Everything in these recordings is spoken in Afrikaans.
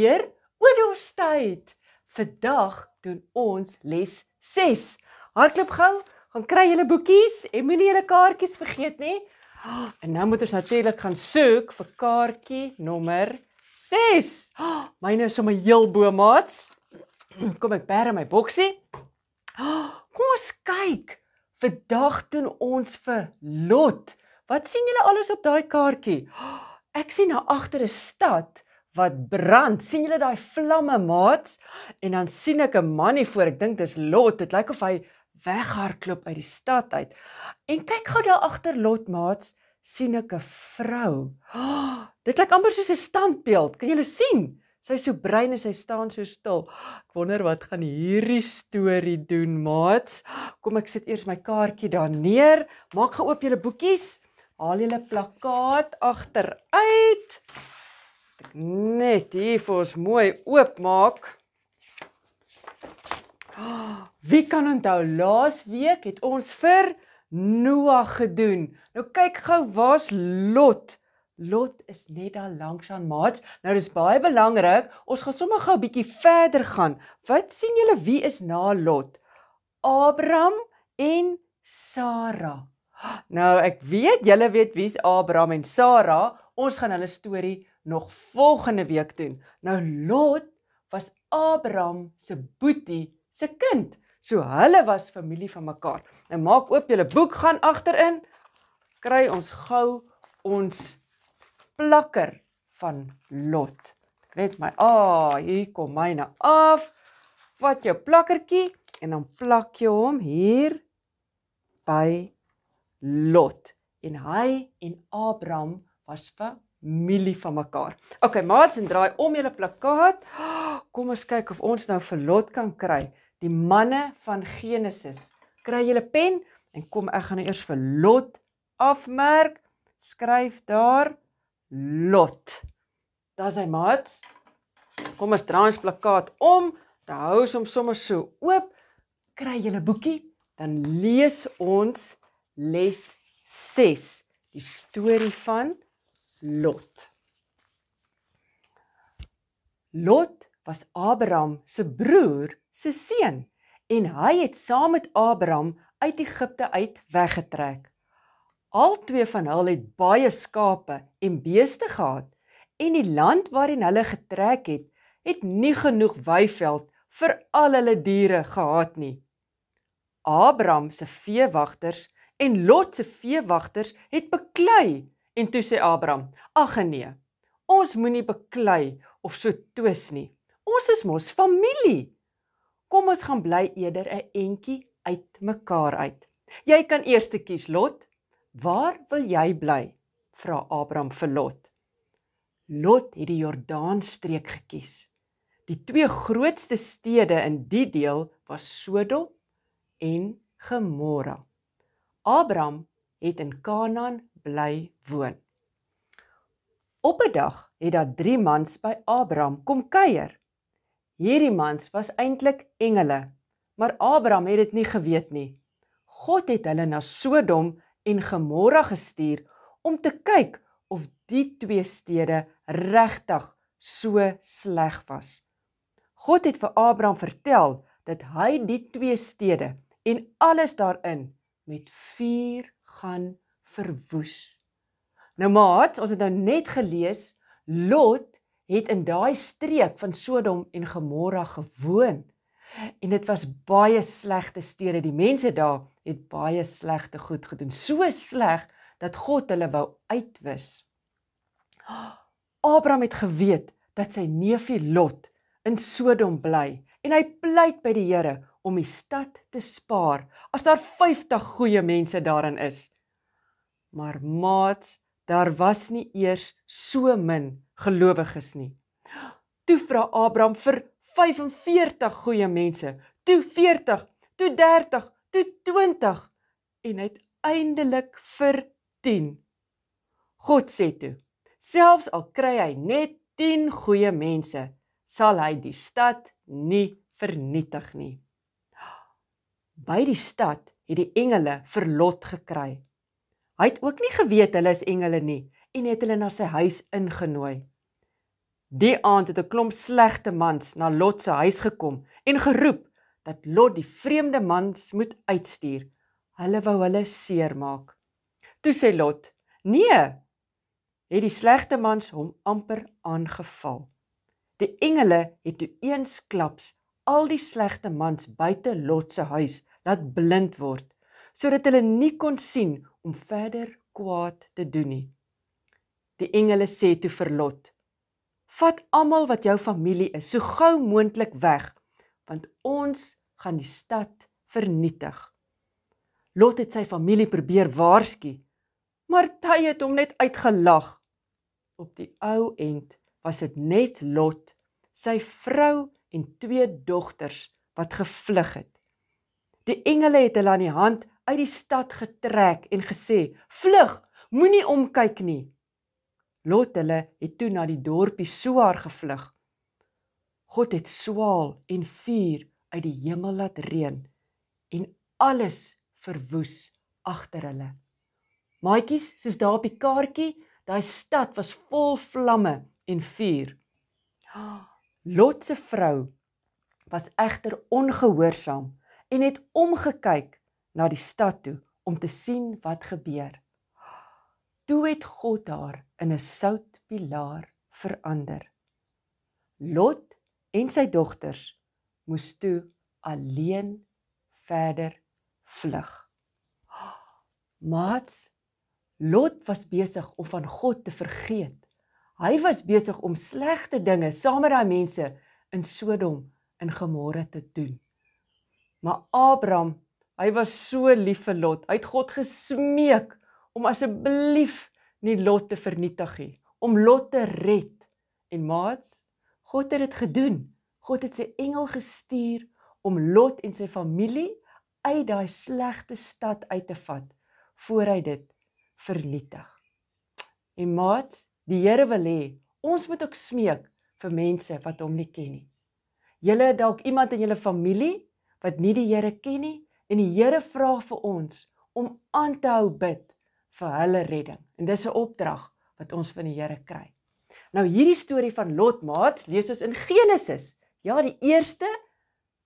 weer oor ons tyd. Vandag doen ons les 6. Hardloop gou, gaan kry julle boekies en moenie julle kaartjies vergeet nie. En nou moet ons natuurlik gaan soek vir kaartjie nommer 6. Myne is sommer heel bo, maats. Kom ek bera my boksie. Kom ons kyk. Vandag doen ons vir Lot. Wat sien julle alles op daai kaartjie? Ek sien na agter 'n stad wat brand. sien julle daai vlamme, maats? En dan sien ek 'n man hier voor. Ek dink dis Lot. Dit lyk of hy weghardloop uit die stad uit. En kyk gou daar agter Lot, maats, sien ek 'n vrou. Oh, dit lyk amper soos 'n standbeeld. Kan julle sien? Sy is so brein en sy staan so stil. Ek wonder wat gaan hierdie storie doen, maats. Kom ek sit eers my kaartjie daar neer. Maak geoop julle boekies. Haal julle plakkaat agter uit net hier vir ons mooi oopmaak. Wie kan onthou laasweek het ons vir Noag gedoen. Nou kyk gou, waar's Lot? Lot is net daar langs aan Maats. Nou dis baie belangrik, ons gaan sommer gou 'n bietjie verder gaan. Wat sien julle wie is na Lot? Abraham en Sara. Nou ek weet julle weet wie's Abraham en Sara. Ons gaan hulle storie nog volgende week doen. Nou Lot was Abraham se boetie se kind. So hulle was familie van mekaar. Nou maak oop julle boek gaan agterin. Kry ons gou ons plakker van Lot. Net my, a, oh, hier kom myne af. Vat jou plakkertjie en dan plak jy hom hier by Lot. En hy en Abraham was 'n milie van mekaar. OK, maats en draai om julle plakkaat. Kom ons kyk of ons nou vir Lot kan kry, die manne van Genesis. Kry julle pen en kom ek gaan nou eers vir Lot afmerk. Skryf daar Lot. Daar's hy, maats. Kom ons draai ons plakkaat om. Te hou hom sommer so oop. Kry julle boekie, dan lees ons les 6, die storie van Lot. Lot was Abraham se broer se seun en hy het saam met Abraham uit Egipte uit weggetrek. Albei van hulle het baie skape en beeste gehad en die land waarin hulle getrek het, het nie genoeg weiveld vir al hulle diere gehad nie. Abraham se veewagters en Lot se veewagters het beklei En toe sê Abraham: "Ag nee. Ons moenie beklei of so twis nie. Ons is mos familie. Kom ons gaan bly eerder 'n entjie uit mekaar uit. Jy kan eers te kies, Lot. Waar wil jy bly?" vra Abraham vir Lot. Lot het die Jordaanstreek gekies. Die twee grootste stede in die deel was Sodom en Gomorra. Abraham het in Kanaan bly woon. Op 'n dag het daar drie mans by Abraham kom kuier. Hierdie mans was eintlik engele, maar Abraham het dit nie geweet nie. God het hulle na Sodom en Gomorra gestuur om te kyk of die twee stede regtig so sleg was. God het vir Abraham vertel dat hy die twee stede en alles daarin met vuur gaan verwoes. Nou maat, ons het nou net gelees Lot het in daai streek van Sodom en Gomorra gewoon. En dit was baie slegte stede. Die mense daar het baie slegte goed gedoen. So sleg dat God hulle wou uitwis. Abraham het geweet dat sy neefie Lot in Sodom bly en hy pleit by die Here om die stad te spaar as daar 50 goeie mense daarin is. Maar maat, daar was nie eers so min gelowiges nie. Toe vra Abraham vir 45 goeie mense, toe 40, toe 30, toe 20 en uiteindelik vir 10. God sê toe: "Selfs al kry hy net 10 goeie mense, sal hy die stad nie vernietig nie." By die stad het die engele verlot gekry Hy het ook nie geweet hulle is engele nie en het hulle na sy huis ingenooi. Die aand het 'n klomp slegte mans na Lot se huis gekom en geroep dat Lot die vreemde mans moet uitstuur. Hulle wou hulle seermaak. Toe sê Lot: "Nee!" het die slegte mans hom amper aangeval. Die engele het toe eensklaps al die slegte mans buite Lot se huis laat blind word sodat hulle nie kon sien om verder kwaad te doen nie. Die engele sê toe vir Lot: "Vat almal wat jou familie is, so gou moontlik weg, want ons gaan die stad vernietig." Lot het sy familie probeer waarsku, maar tye het hom net uitgelag. Op die ou end was dit net Lot, sy vrou en twee dogters wat gevlug het. Die engele het hulle aan die hand uit die stad getrek en gesê: "Vlug, moenie omkyk nie." Lot hulle het toe na die dorpie Soar gevlug. God het swaal en vuur uit die hemel laat reën en alles verwoes agter hulle. Maatjies, soos daar op die kaartjie, daai stad was vol vlamme en vuur. Lot se vrou was egter ongehoorsaam en het omgekyk na die stad toe om te sien wat gebeur. Toe het God haar in 'n soutpilaar verander. Lot en sy dogters moes toe alleen verder vlug. Mats Lot was besig om van God te vergeet. Hy was besig om slegte dinge saam met daai mense in Sodom en Gomorra te doen. Maar Abraham Hy was so lief vir Lot. Hy het God gesmeek om asseblief nie Lot te vernietig nie, om Lot te red. En maats, God het dit gedoen. God het sy engel gestuur om Lot en sy familie uit daai slegte stad uit te vat voor hy dit vernietig. En maats, die Here wil hê ons moet ook smeek vir mense wat hom nie ken nie. Julle dalk iemand in julle familie wat nie die Here ken nie, En die Here vra vir ons om aan te hou bid vir hulle redding. En dis 'n opdrag wat ons van die Here kry. Nou hierdie storie van Lot maats lees ons in Genesis. Ja, die eerste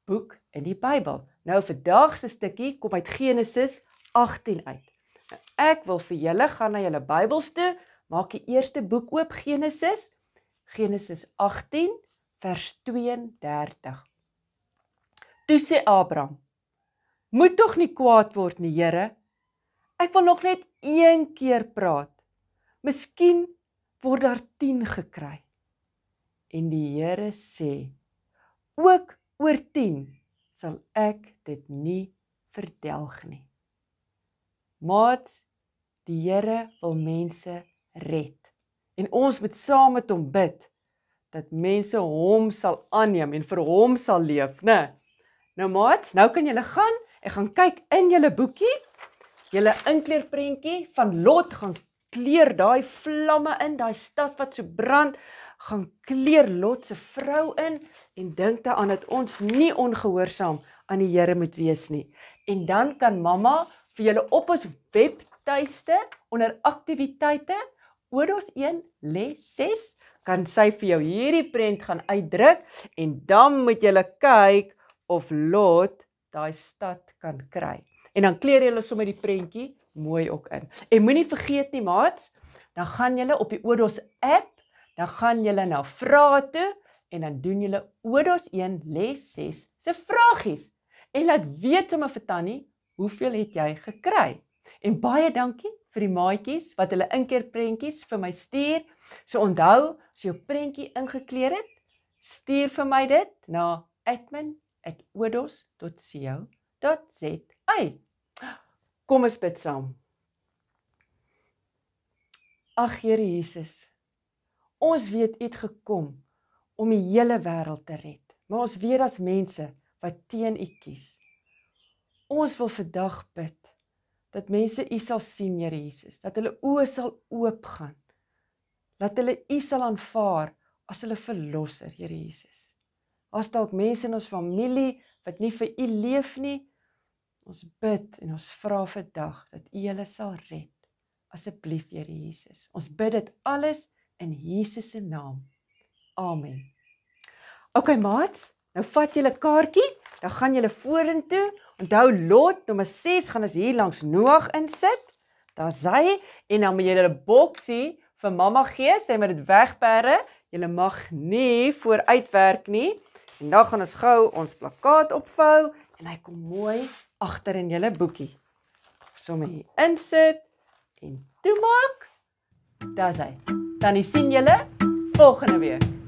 boek in die Bybel. Nou vir dag se stukkie kom uit Genesis 18 uit. Nou, ek wil vir julle gaan na julle Bybels toe, maak die eerste boek oop Genesis. Genesis 18 vers 32. Toe sê Abraham: Moet tog nie kwaad word nie, Here. Ek wil nog net een keer praat. Miskien word daar 10 gekry. En die Here sê: Ook oor 10 sal ek dit nie verdelg nie. Maat, die Here wil mense red. En ons moet saam met hom bid dat mense hom sal aanneem en vir hom sal leef, né? Nou maat, nou kan jy gaan. Ek gaan kyk in julle boekie, julle inkleurprentjie van Lot gaan kleur daai vlamme in, daai stad wat so brand, gaan kleur Lot se vrou in en dink daaraan dat ons nie ongehoorsaam aan die Here moet wees nie. En dan kan mamma vir julle op ons webtuiste onder aktiwiteite Oudos 1 les 6 kan sy vir jou hierdie prent gaan uitdruk en dan moet jy kyk of Lot daai stad kan kry. En dan kleer jy hulle sommer die prentjie mooi ook in. En moenie vergeet nie maats, dan gaan julle op die Odos app, dan gaan julle na nou vrae toe en dan doen julle Odos 1 les 6 se vragies. En laat weet sommer vir Tannie, hoeveel het jy gekry? En baie dankie vir die maatjies wat hulle inkeerprentjies vir my stuur. So onthou, as jou prentjie ingekleer het, stuur vir my dit na admin@ @odos.co.za. Kom ons bid saam. Ag Here Jesus, ons weet U het gekom om die hele wêreld te red, maar ons weet daar's mense wat teen U kies. Ons wil vandag bid dat mense U sal sien, Here Jesus, dat hulle oë sal oopgaan. Dat hulle U sal aanvaar as hulle verlosser, Here Jesus. As dalk mense in ons familie wat nie vir U leef nie, ons bid en ons vra vir dag dat U hulle sal red. Asseblief, Here Jesus. Ons bid dit alles in Jesus se naam. Amen. OK, maats, nou vat julle kaartjie, dan gaan julle vorentoe. Onthou Lot nommer 6 gaan ons hier langs Noag insit. Daar's hy en dan moet jy hulle boksie vir mamma gee, sê maar dit wegperre. Julle mag nie vooruitwerk nie. En dan gaan ons gou ons plakkaat opvou en hy kom mooi agter in julle boekie. Somme hier insit en toemaak. Dis hy. Dan sien julle volgende week.